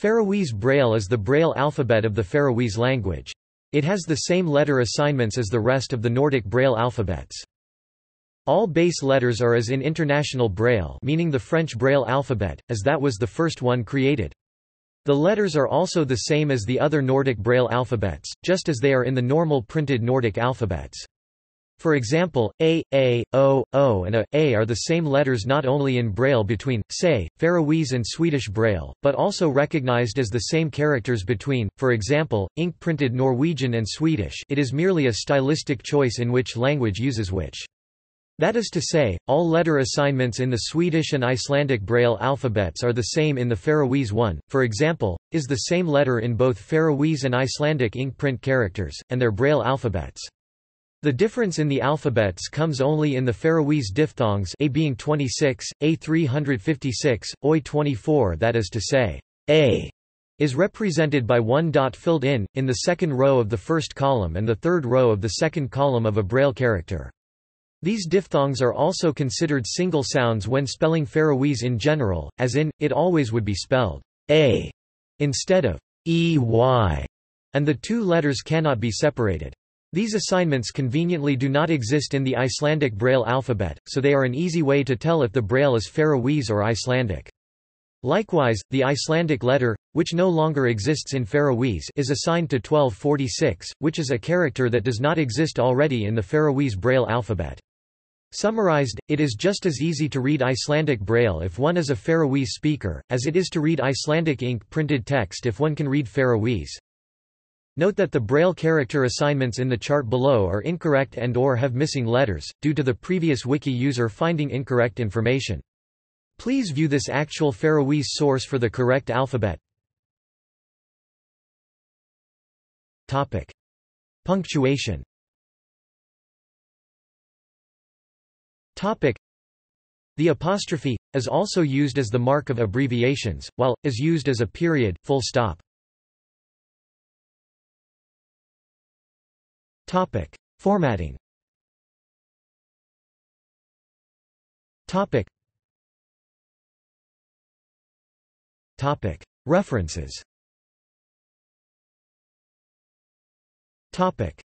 Faroese Braille is the Braille alphabet of the Faroese language. It has the same letter assignments as the rest of the Nordic Braille alphabets. All base letters are as in International Braille meaning the French Braille alphabet, as that was the first one created. The letters are also the same as the other Nordic Braille alphabets, just as they are in the normal printed Nordic alphabets. For example, A, A, O, O and A, A are the same letters not only in Braille between, say, Faroese and Swedish Braille, but also recognized as the same characters between, for example, ink-printed Norwegian and Swedish it is merely a stylistic choice in which language uses which. That is to say, all letter assignments in the Swedish and Icelandic Braille alphabets are the same in the Faroese one, for example, is the same letter in both Faroese and Icelandic ink print characters, and their Braille alphabets. The difference in the alphabets comes only in the Faroese diphthongs a being 26, a 356, oi 24 that is to say, a is represented by one dot filled in, in the second row of the first column and the third row of the second column of a braille character. These diphthongs are also considered single sounds when spelling Faroese in general, as in, it always would be spelled a instead of ey, and the two letters cannot be separated. These assignments conveniently do not exist in the Icelandic Braille alphabet, so they are an easy way to tell if the Braille is Faroese or Icelandic. Likewise, the Icelandic letter, which no longer exists in Faroese, is assigned to 1246, which is a character that does not exist already in the Faroese Braille alphabet. Summarized, it is just as easy to read Icelandic Braille if one is a Faroese speaker, as it is to read Icelandic ink printed text if one can read Faroese. Note that the Braille character assignments in the chart below are incorrect and or have missing letters, due to the previous wiki user finding incorrect information. Please view this actual Faroese source for the correct alphabet. Topic. Punctuation Topic. The apostrophe is also used as the mark of abbreviations, while is used as a period, full stop. Topic. Formatting Topic. Topic. References Topic.